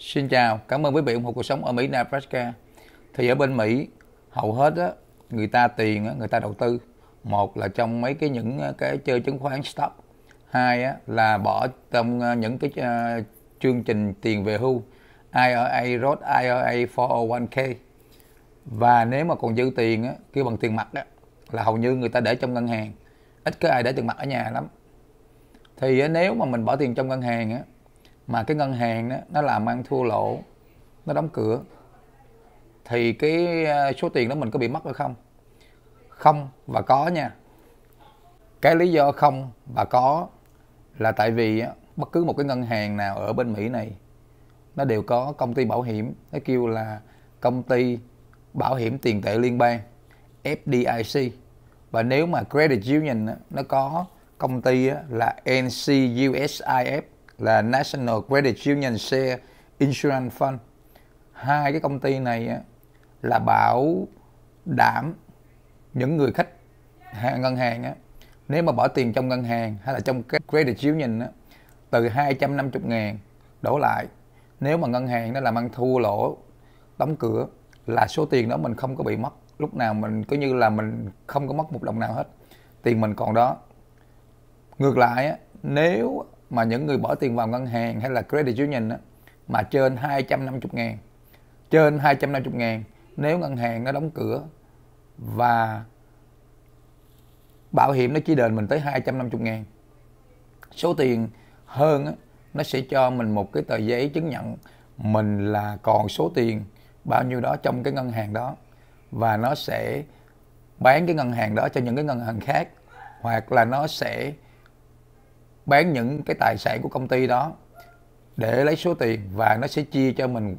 Xin chào, cảm ơn quý vị ủng hộ cuộc sống ở Mỹ Nebraska. Thì ở bên Mỹ, hầu hết á, người ta tiền á, người ta đầu tư. Một là trong mấy cái những ờ, cái chơi chứng khoán stock. Hai á, là bỏ trong ờ, những cái uh, chương trình tiền về hưu IRA, Roth IRA, 401k. Và nếu mà còn dư tiền á, kêu bằng tiền mặt á, là hầu như người ta để trong ngân hàng. Ít có ai để tiền mặt ở nhà lắm. Thì á, nếu mà mình bỏ tiền trong ngân hàng á, mà cái ngân hàng đó nó làm ăn thua lỗ nó đóng cửa thì cái ờ, số tiền đó mình có bị mất hay không không và có nha cái lý do không và có là tại vì ờ, bất cứ một cái ngân hàng nào ở bên mỹ này nó đều có công ty bảo hiểm nó kêu là công ty bảo hiểm tiền tệ liên bang FDIC và nếu mà credit union nó có công ty là NCUSIF là National Credit Union Share Insurance Fund hai cái công ty này là bảo đảm những người khách hàng ngân hàng á nếu mà bỏ tiền trong ngân hàng hay là trong cái credit Nhìn á từ 250 ngàn đổ lại nếu mà ngân hàng nó làm ăn thua lỗ đóng cửa là số tiền đó mình không có bị mất lúc nào mình cứ như là mình không có mất một đồng nào hết tiền mình còn đó ngược lại á nếu mà những người bỏ tiền vào ngân hàng hay là credit union đó, mà trên 250 ngàn trên 250 ngàn nếu ngân hàng nó đóng cửa và bảo hiểm nó chi đền mình tới 250 ngàn số tiền hơn đó, nó sẽ cho mình một cái tờ giấy chứng nhận mình là còn số tiền bao nhiêu đó trong cái ngân hàng đó và nó sẽ bán cái ngân hàng đó cho những cái ngân hàng khác hoặc là nó sẽ bán những cái tài sản của công ty đó để lấy số tiền và nó sẽ chia cho mình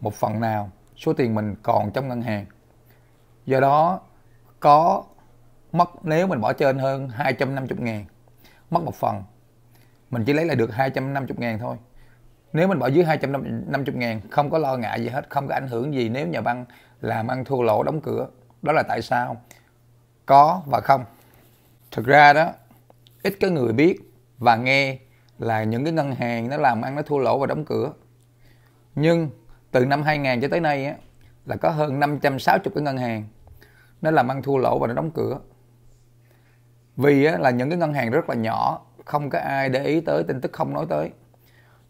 một phần nào số tiền mình còn trong ngân hàng. Do đó có mất nếu mình bỏ trên hơn 250 ngàn mất một phần mình chỉ lấy lại được 250 ngàn thôi nếu mình bỏ dưới 250 ngàn không có lo ngại gì hết không có ảnh hưởng gì nếu nhà băng làm ăn thua lỗ đóng cửa đó là tại sao có và không thực ra đó ít có người biết và nghe là những cái ngân hàng nó làm ăn nó thua lỗ và đóng cửa nhưng từ năm 2000 cho tới nay á, là có hơn 560 cái ngân hàng nó làm ăn thua lỗ và nó đóng cửa vì á, là những cái ngân hàng rất là nhỏ không có ai để ý tới tin tức không nói tới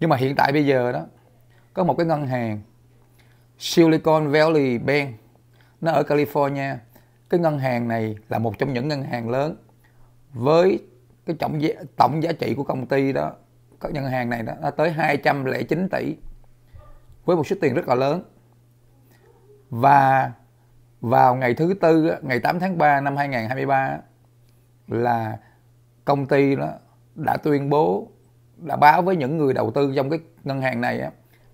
nhưng mà hiện tại bây giờ đó có một cái ngân hàng Silicon Valley Bank nó ở California cái ngân hàng này là một trong những ngân hàng lớn với cái tổng giá, tổng giá trị của công ty đó các ngân hàng này đó nó tới 209 tỷ với một số tiền rất là lớn và vào ngày thứ tư ngày 8 tháng 3 năm 2023 là công ty đó đã tuyên bố đã báo với những người đầu tư trong cái ngân hàng này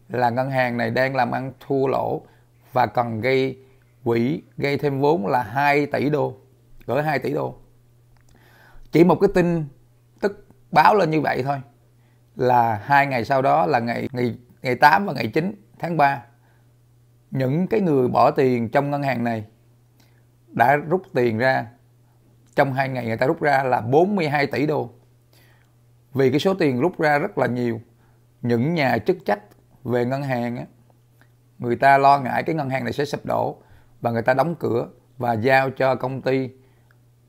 là ngân hàng này đang làm ăn thua lỗ và cần gây quỹ gây thêm vốn là 2 tỷ đô gửi 2 tỷ đô chỉ một cái tin tức báo lên như vậy thôi là hai ngày sau đó là ngày ngày ngày 8 và ngày 9 tháng 3 những cái người bỏ tiền trong ngân hàng này đã rút tiền ra trong hai ngày người ta rút ra là 42 tỷ đô vì cái số tiền rút ra rất là nhiều những nhà chức trách về ngân hàng á, người ta lo ngại cái ngân hàng này sẽ sụp đổ và người ta đóng cửa và giao cho công ty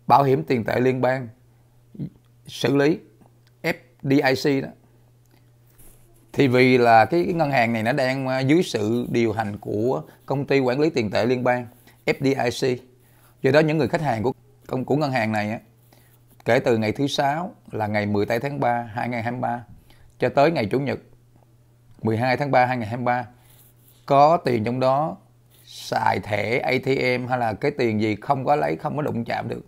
bảo hiểm tiền tệ liên bang xử lý FDIC đó thì vì là cái, cái ngân hàng này nó đang à, dưới sự điều hành của công ty quản lý tiền tệ liên bang FDIC do đó những người khách hàng của công của ngân hàng này á, kể từ ngày thứ sáu là ngày 18 tháng 3 2023 cho tới ngày chủ nhật 12 tháng 3 2023 có tiền trong đó xài thẻ ATM hay là cái tiền gì không có lấy không có đụng chạm được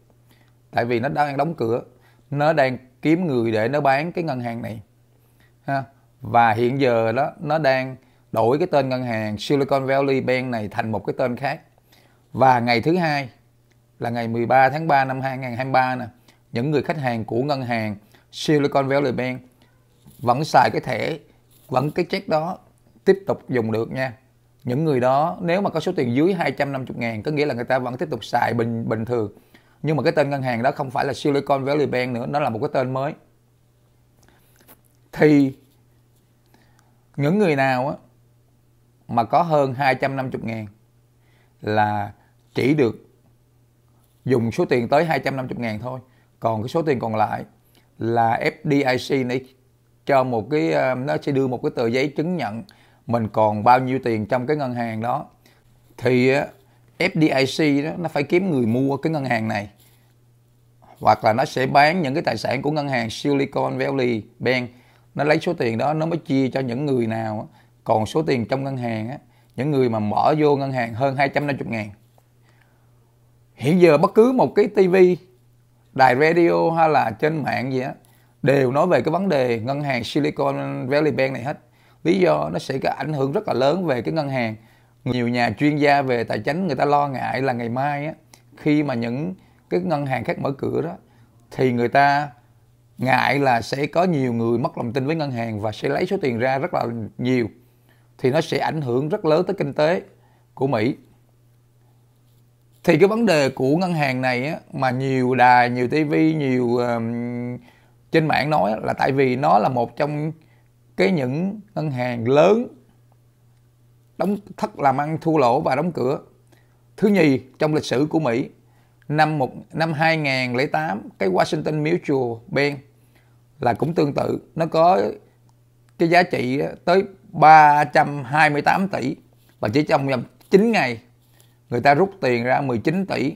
tại vì nó đang đóng cửa nó đang kiếm người để nó bán cái ngân hàng này ha và hiện giờ đó nó đang đổi cái tên ngân hàng Silicon Valley Bank này thành một cái tên khác và ngày thứ hai là ngày 13 tháng 3 năm 2023 nè những người khách hàng của ngân hàng Silicon Valley Bank vẫn xài cái thẻ vẫn cái check đó tiếp tục dùng được nha những người đó nếu mà có số tiền dưới 250 ngàn có nghĩa là người ta vẫn tiếp tục xài bình bình thường nhưng mà cái tên ngân hàng đó không phải là Silicon Valley Bank nữa nó là một cái tên mới thì những người nào á, mà có hơn 250 ngàn là chỉ được dùng số tiền tới 250 ngàn thôi còn cái số tiền còn lại là FDIC này cho một cái ờ, nó sẽ đưa một cái tờ giấy chứng nhận mình còn bao nhiêu tiền trong cái ngân hàng đó thì FDIC đó nó phải kiếm người mua cái ngân hàng này hoặc là nó sẽ bán những cái tài sản của ngân hàng Silicon Valley Bank nó lấy số tiền đó nó mới chia cho những người nào còn số tiền trong ngân hàng á những người mà mở vô ngân hàng hơn 250 ngàn hiện giờ bất cứ một cái tivi đài radio hay là trên mạng gì á đều nói về cái vấn đề ngân hàng Silicon Valley Bank này hết lý do nó sẽ có ảnh hưởng rất là lớn về cái ngân hàng nhiều nhà chuyên gia về tài chính người ta lo ngại là ngày mai á, khi mà những cái ngân hàng khác mở cửa đó thì người ta ngại là sẽ có nhiều người mất lòng tin với ngân hàng và sẽ lấy số tiền ra rất là nhiều thì nó sẽ ảnh hưởng rất lớn tới kinh tế của Mỹ. Thì cái vấn đề của ngân hàng này á, mà nhiều đài, nhiều tivi nhiều um, trên mạng nói là tại vì nó là một trong cái những ngân hàng lớn đóng thất làm ăn thua lỗ và đóng cửa. Thứ nhì trong lịch sử của Mỹ, năm một năm 2008 cái Washington Mutual Bank là cũng tương tự, nó có cái giá trị tới 328 tỷ và chỉ trong vòng 9 ngày người ta rút tiền ra 19 tỷ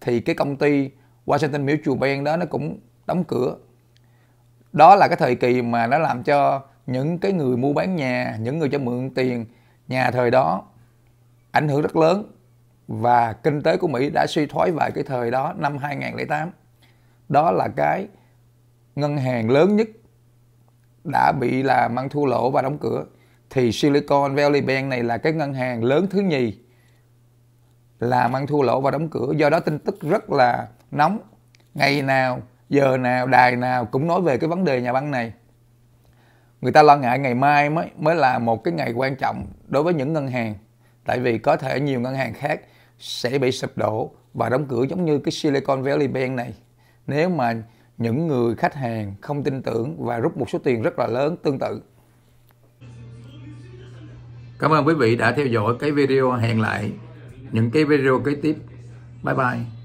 thì cái công ty Washington Mutual Bank đó nó cũng đóng cửa. Đó là cái thời kỳ mà nó làm cho những cái người mua bán nhà, những người cho mượn tiền nhà thời đó ảnh hưởng rất lớn và kinh tế của Mỹ đã suy thoái vào cái thời đó năm 2008. Đó là cái ngân hàng lớn nhất đã bị là mang thua lỗ và đóng cửa thì Silicon Valley Bank này là cái ngân hàng lớn thứ nhì là mang thua lỗ và đóng cửa do đó tin tức rất là nóng ngày nào giờ nào đài nào cũng nói về cái vấn đề nhà băng này người ta lo ngại ngày mai mới mới là một cái ngày quan trọng đối với những ngân hàng tại vì có thể nhiều ngân hàng khác sẽ bị sụp đổ và đóng cửa giống như cái Silicon Valley Bank này nếu mà những người khách hàng không tin tưởng và rút một số tiền rất là lớn tương tự. Cảm ơn quý vị đã theo dõi cái video hẹn lại những cái video kế tiếp. Bye bye.